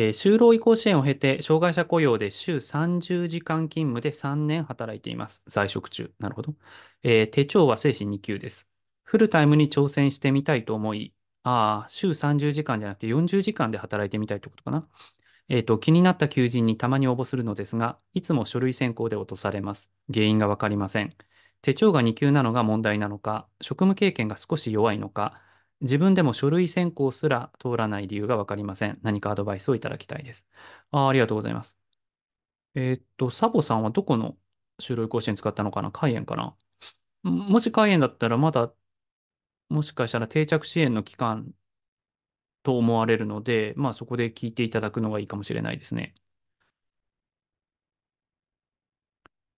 えー、就労移行支援を経て、障害者雇用で週30時間勤務で3年働いています。在職中。なるほど。えー、手帳は精神2級です。フルタイムに挑戦してみたいと思い、ああ、週30時間じゃなくて40時間で働いてみたいってことかな。えっ、ー、と、気になった求人にたまに応募するのですが、いつも書類選考で落とされます。原因がわかりません。手帳が2級なのが問題なのか、職務経験が少し弱いのか、自分でも書類選考すら通らない理由がわかりません。何かアドバイスをいただきたいです。あありがとうございます。えーっと、サボさんはどこの種類甲子園使ったのかな海援かなもし海援だったらまだ、もしかしたら定着支援の期間と思われるので、まあそこで聞いていただくのがいいかもしれないですね。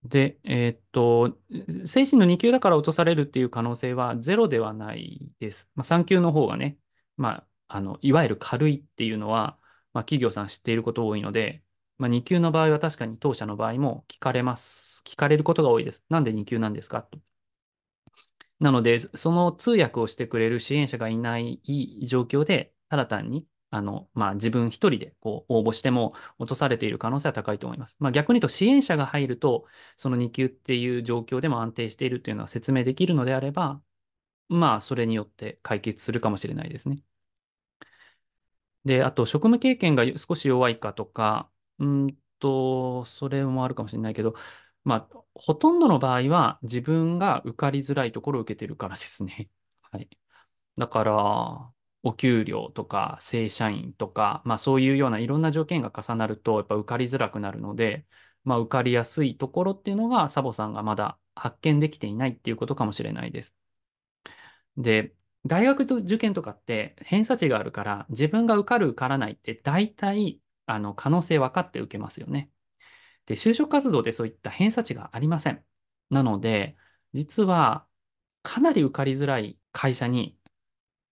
で、えー、っと、精神の2級だから落とされるっていう可能性はゼロではないです。まあ、3級の方がね、まあ、あのいわゆる軽いっていうのは、まあ、企業さん知っていること多いので、まあ、2級の場合は確かに当社の場合も聞かれます。聞かれることが多いです。なんで2級なんですかと。なので、その通訳をしてくれる支援者がいない状況で、ただ単にあの、まあ、自分一人でこう応募しても落とされている可能性は高いと思います。まあ、逆に言うと支援者が入ると、その2級っていう状況でも安定しているというのは説明できるのであれば、まあ、それによって解決するかもしれないですね。で、あと、職務経験が少し弱いかとか、うんと、それもあるかもしれないけど、まあ、ほとんどの場合は自分が受かりづらいところを受けてるからですね。はい。だから、お給料とか正社員とか、まあ、そういうようないろんな条件が重なるとやっぱ受かりづらくなるので、まあ、受かりやすいところっていうのがサボさんがまだ発見できていないっていうことかもしれないです。で大学と受験とかって偏差値があるから自分が受かる受からないって大体あの可能性分かって受けますよね。で就職活動でそういった偏差値がありません。なので実はかなり受かりづらい会社に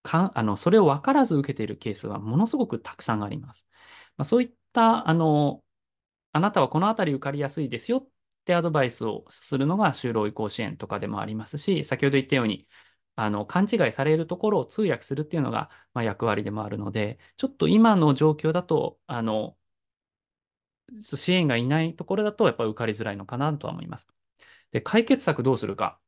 かあのそれを分からず受けているケースはものすごくたくさんあります。まあ、そういったあのあなたはこの辺り受かりやすいですよってアドバイスをするのが就労移行支援とかでもありますし、先ほど言ったように、あの勘違いされるところを通訳するっていうのが、まあ、役割でもあるので、ちょっと今の状況だと、あの支援がいないところだと、やっぱり受かりづらいのかなとは思います。で、解決策どうするか。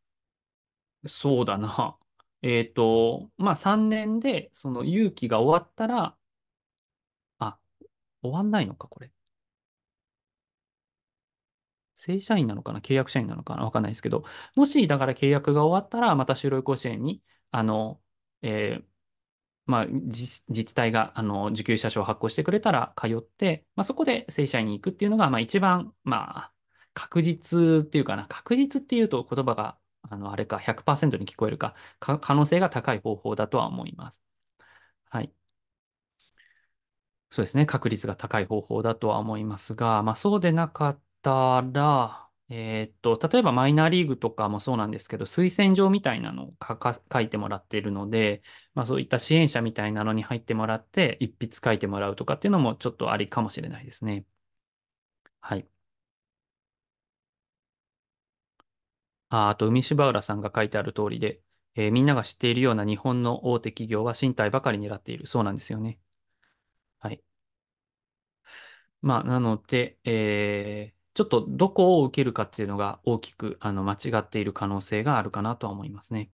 そうだな。えっと、まあ3年で、その有期が終わったら、あ、終わんないのか、これ。正社員なのかな契約社員なのかなわかんないですけど、もし、だから契約が終わったら、また就労甲子園に、あの、えー、まあ、自治体があの受給者証を発行してくれたら通って、まあ、そこで正社員に行くっていうのが、まあ、一番、まあ、確実っていうかな、確実っていうと言葉があの、あれか、100%に聞こえるかか、可能性が高い方法だとは思います。はい。そうですね。確率が高い方法だとは思いますが、まあ、そうでなかったら、えー、っと、例えばマイナーリーグとかもそうなんですけど、推薦状みたいなのを書いてもらっているので、まあ、そういった支援者みたいなのに入ってもらって、一筆書いてもらうとかっていうのもちょっとありかもしれないですね。はい。ああと、海芝浦さんが書いてある通りで、えーみんなが知っているような日本の大手企業は身体ばかり狙っている。そうなんですよね。はい。まあ、なので、えーちょっとどこを受けるかっていうのが大きく、あの、間違っている可能性があるかなとは思いますね。